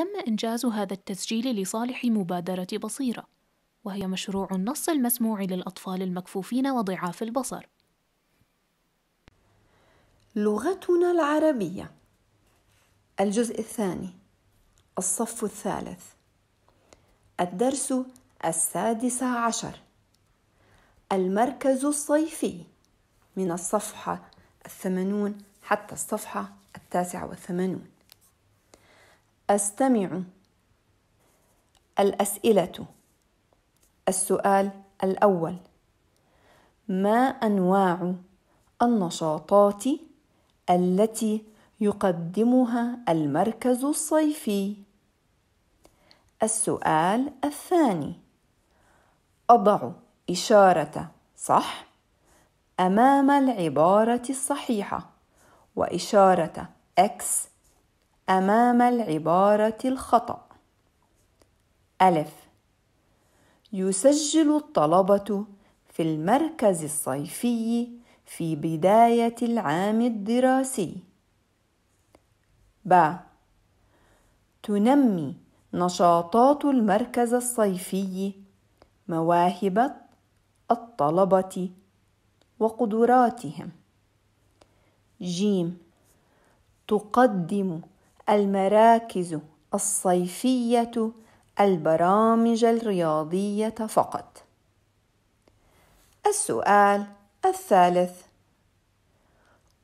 تم إنجاز هذا التسجيل لصالح مبادرة بصيرة وهي مشروع النص المسموع للأطفال المكفوفين وضعاف البصر لغتنا العربية الجزء الثاني الصف الثالث الدرس السادس عشر المركز الصيفي من الصفحة الثمانون حتى الصفحة التاسعة والثمانون أستمع الأسئلة السؤال الأول ما أنواع النشاطات التي يقدمها المركز الصيفي السؤال الثاني اضع اشاره صح امام العباره الصحيحه واشاره اكس أمام العبارة الخطأ ألف يسجل الطلبة في المركز الصيفي في بداية العام الدراسي ب تنمي نشاطات المركز الصيفي مواهب الطلبة وقدراتهم ج تقدم المراكز الصيفية البرامج الرياضية فقط. السؤال الثالث: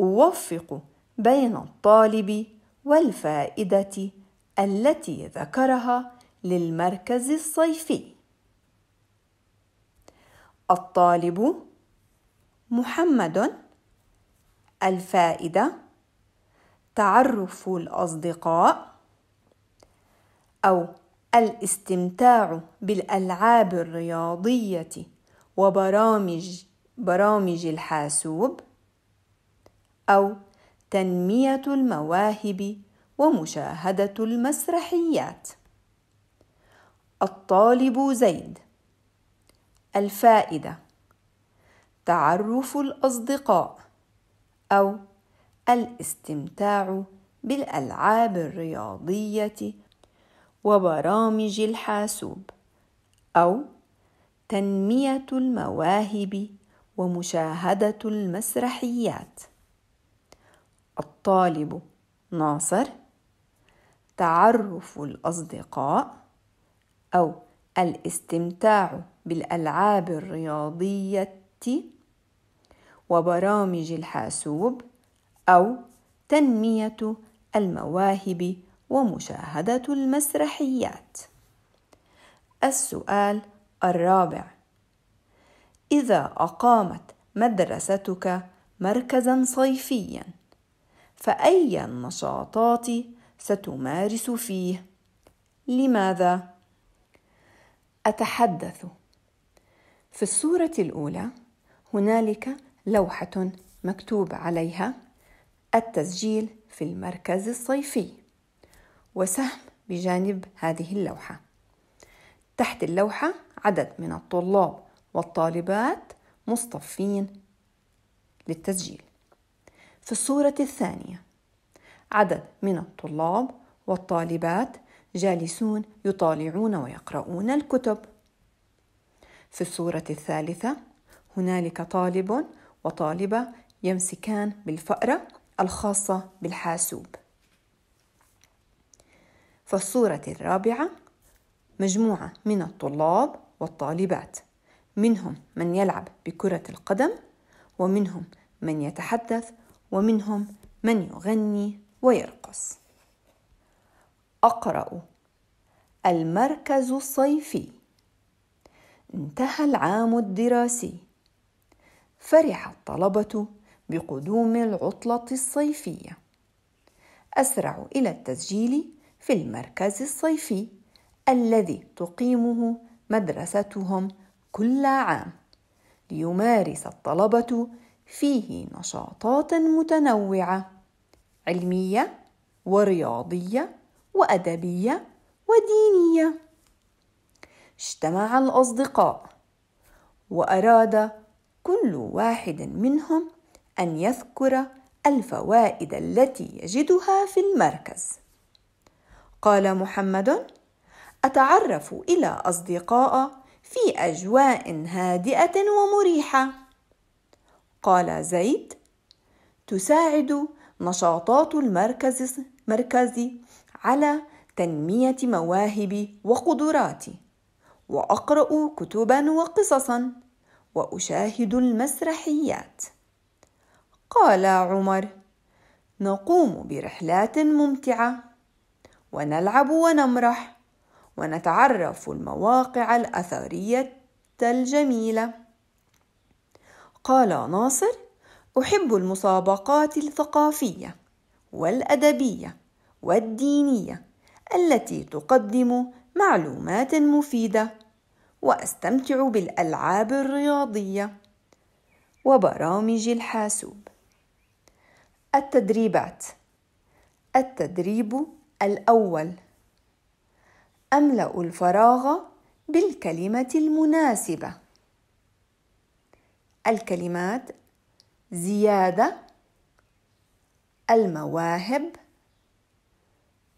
أوفق بين الطالب والفائدة التي ذكرها للمركز الصيفي. الطالب محمد الفائده تعرف الأصدقاء أو الاستمتاع بالألعاب الرياضية وبرامج برامج الحاسوب أو تنمية المواهب ومشاهدة المسرحيات الطالب زيد الفائدة تعرف الأصدقاء أو الاستمتاع بالالعاب الرياضيه وبرامج الحاسوب او تنميه المواهب ومشاهده المسرحيات الطالب ناصر تعرف الاصدقاء او الاستمتاع بالالعاب الرياضيه وبرامج الحاسوب أو تنمية المواهب ومشاهدة المسرحيات. السؤال الرابع: إذا أقامت مدرستك مركزًا صيفيًا، فأي النشاطات ستمارس فيه؟ لماذا؟ أتحدث. في الصورة الأولى هنالك لوحة مكتوب عليها التسجيل في المركز الصيفي وسهم بجانب هذه اللوحة تحت اللوحة عدد من الطلاب والطالبات مصطفين للتسجيل في الصورة الثانية عدد من الطلاب والطالبات جالسون يطالعون ويقرؤون الكتب في الصورة الثالثة هنالك طالب وطالبة يمسكان بالفأرة الخاصة بالحاسوب فالصورة الرابعة مجموعة من الطلاب والطالبات منهم من يلعب بكرة القدم ومنهم من يتحدث ومنهم من يغني ويرقص أقرأ المركز الصيفي انتهى العام الدراسي فرح الطلبة بقدوم العطلة الصيفية أسرع إلى التسجيل في المركز الصيفي الذي تقيمه مدرستهم كل عام ليمارس الطلبة فيه نشاطات متنوعة علمية ورياضية وأدبية ودينية اجتمع الأصدقاء وأراد كل واحد منهم أن يذكر الفوائد التي يجدها في المركز. قال محمد: أتعرف إلى أصدقاء في أجواء هادئة ومريحة. قال زيد: تساعد نشاطات المركز مركزي على تنمية مواهبي وقدراتي، وأقرأ كتبًا وقصصًا، وأشاهد المسرحيات. قال عمر نقوم برحلات ممتعه ونلعب ونمرح ونتعرف المواقع الاثريه الجميله قال ناصر احب المسابقات الثقافيه والادبيه والدينيه التي تقدم معلومات مفيده واستمتع بالالعاب الرياضيه وبرامج الحاسوب التدريبات التدريب الأول أملأ الفراغ بالكلمة المناسبة الكلمات زيادة المواهب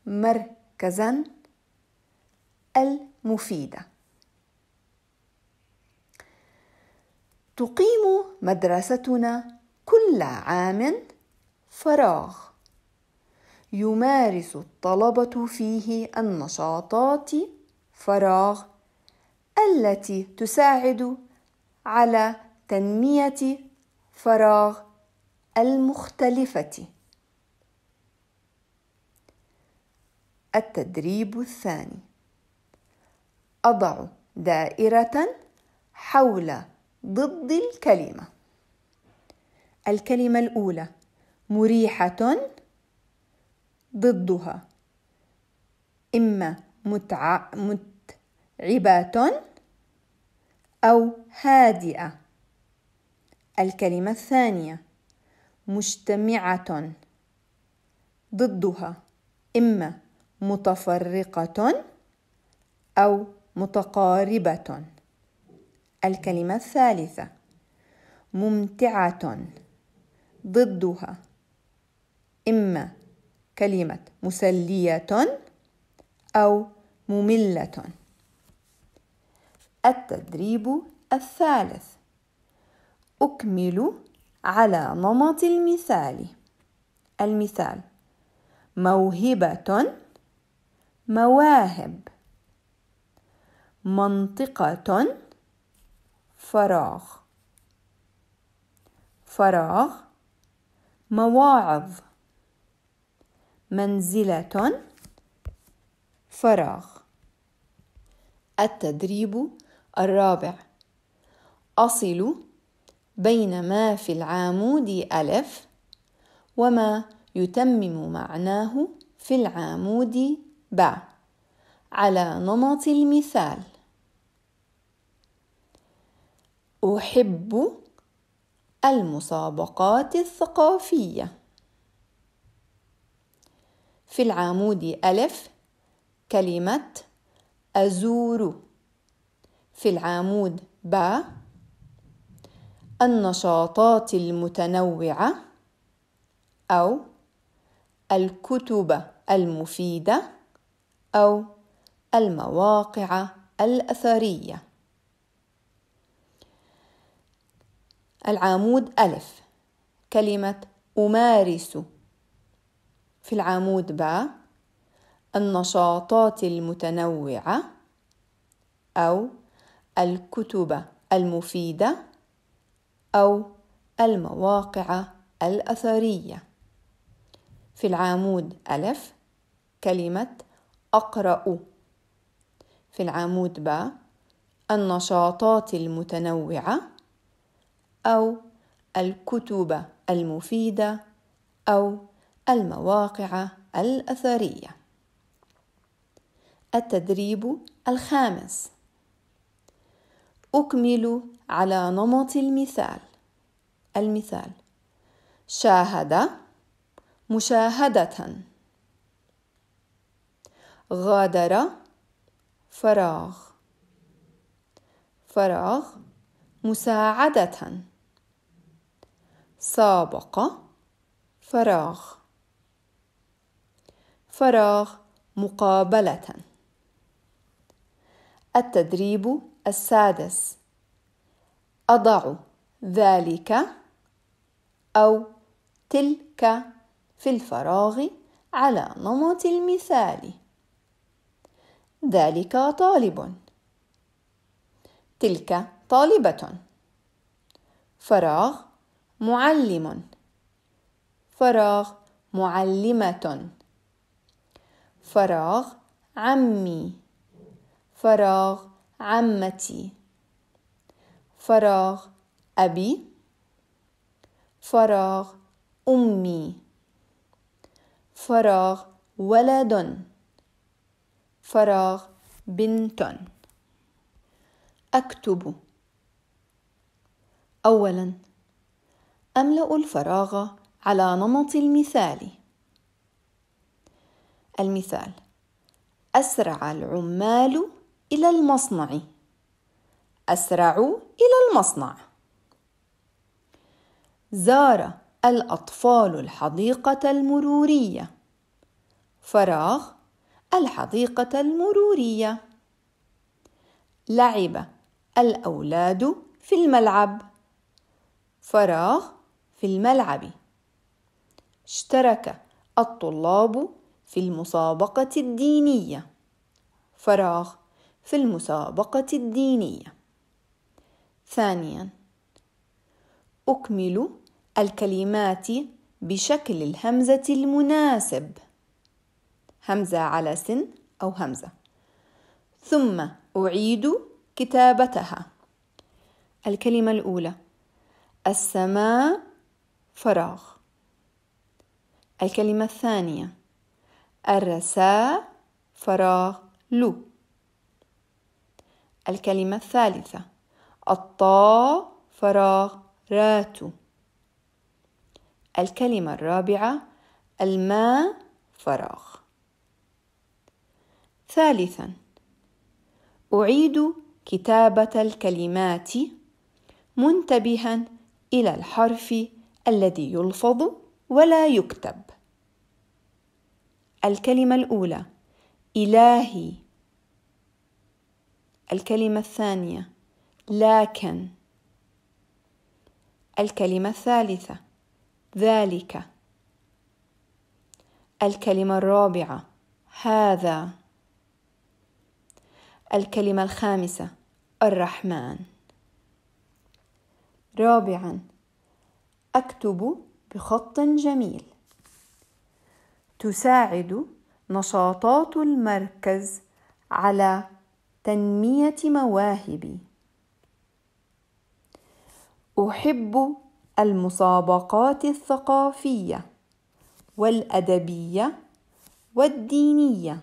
مركزا المفيدة تقيم مدرستنا كل عام فراغ يمارس الطلبة فيه النشاطات فراغ التي تساعد على تنمية فراغ المختلفة التدريب الثاني أضع دائرة حول ضد الكلمة الكلمة الأولى مريحة ضدها إما متع... متعبة أو هادئة الكلمة الثانية مجتمعة ضدها إما متفرقة أو متقاربة الكلمة الثالثة ممتعة ضدها إما كلمة مسلية أو مملة التدريب الثالث أكمل على نمط المثال المثال موهبة مواهب منطقة فراغ فراغ مواعظ منزلة فراغ التدريب الرابع أصل بين ما في العامود ألف وما يتمم معناه في العامود ب على نمط المثال أحب المسابقات الثقافية في العمود ألف كلمة أزور في العمود باء النشاطات المتنوعة أو الكتب المفيدة أو المواقع الأثرية العمود ألف كلمة أمارس في العمود باء النشاطات المتنوعة أو الكتب المفيدة أو المواقع الأثرية في العمود ألف كلمة أقرأ في العمود باء النشاطات المتنوعة أو الكتب المفيدة أو المواقع الأثرية التدريب الخامس أكمل على نمط المثال المثال شاهد مشاهدة غادر فراغ فراغ مساعدة سابق فراغ فراغ مقابله التدريب السادس اضع ذلك او تلك في الفراغ على نمط المثال ذلك طالب تلك طالبه فراغ معلم فراغ معلمه فراغ عمي فراغ عمتي فراغ أبي فراغ أمي فراغ ولد فراغ بنت أكتب أولا أملأ الفراغ على نمط المثال المثال أسرع العمال إلى المصنع أسرعوا إلى المصنع زار الأطفال الحديقة المرورية فراغ الحديقة المرورية لعب الأولاد في الملعب فراغ في الملعب اشترك الطلاب في المسابقة الدينية فراغ في المسابقة الدينية ثانيا أكمل الكلمات بشكل الهمزة المناسب همزة على سن أو همزة ثم أعيد كتابتها الكلمة الأولى السماء فراغ الكلمة الثانية الرساء فراغ لو الكلمة الثالثة الطا فراغ رات الكلمة الرابعة الماء فراغ ثالثا أعيد كتابة الكلمات منتبها إلى الحرف الذي يلفظ ولا يكتب الكلمة الأولى إلهي الكلمة الثانية لكن الكلمة الثالثة ذلك الكلمة الرابعة هذا الكلمة الخامسة الرحمن رابعا أكتب بخط جميل تساعد نشاطات المركز على تنميه مواهبي احب المسابقات الثقافيه والادبيه والدينيه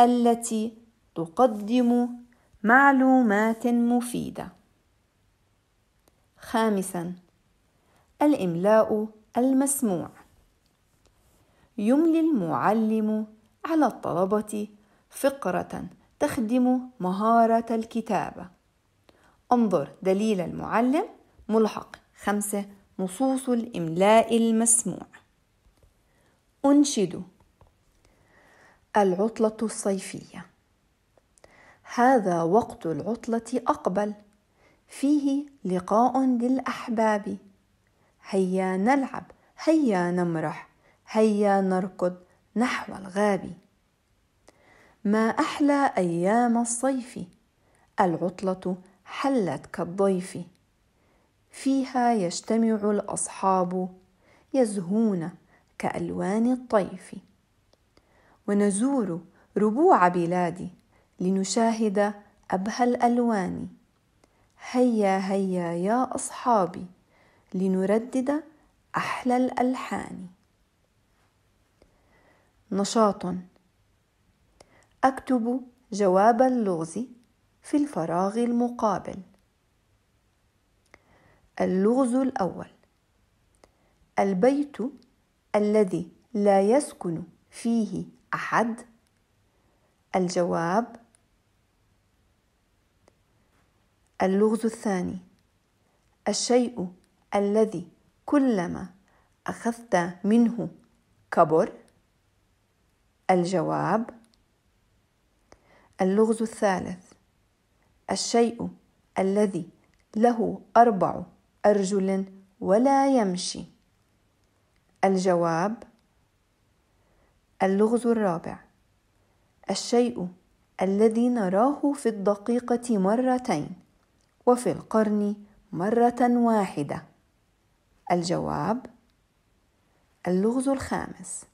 التي تقدم معلومات مفيده خامسا الاملاء المسموع يملي المعلم على الطلبة فقرة تخدم مهارة الكتابة انظر دليل المعلم ملحق خمسة نصوص الإملاء المسموع أنشد العطلة الصيفية هذا وقت العطلة أقبل فيه لقاء للأحباب هيا نلعب هيا نمرح هيا نركض نحو الغاب ما احلى ايام الصيف العطله حلت كالضيف فيها يجتمع الاصحاب يزهون كالوان الطيف ونزور ربوع بلادي لنشاهد ابهى الالوان هيا هيا يا اصحابي لنردد احلى الالحان نشاط اكتب جواب اللغز في الفراغ المقابل اللغز الاول البيت الذي لا يسكن فيه احد الجواب اللغز الثاني الشيء الذي كلما اخذت منه كبر الجواب اللغز الثالث الشيء الذي له أربع أرجل ولا يمشي الجواب اللغز الرابع الشيء الذي نراه في الدقيقة مرتين وفي القرن مرة واحدة الجواب اللغز الخامس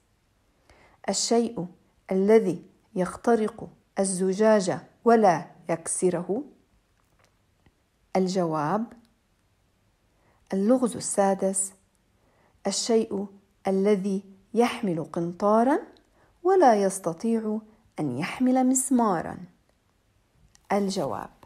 الشيء الذي يخترق الزجاج ولا يكسره الجواب اللغز السادس الشيء الذي يحمل قنطارا ولا يستطيع ان يحمل مسمارا الجواب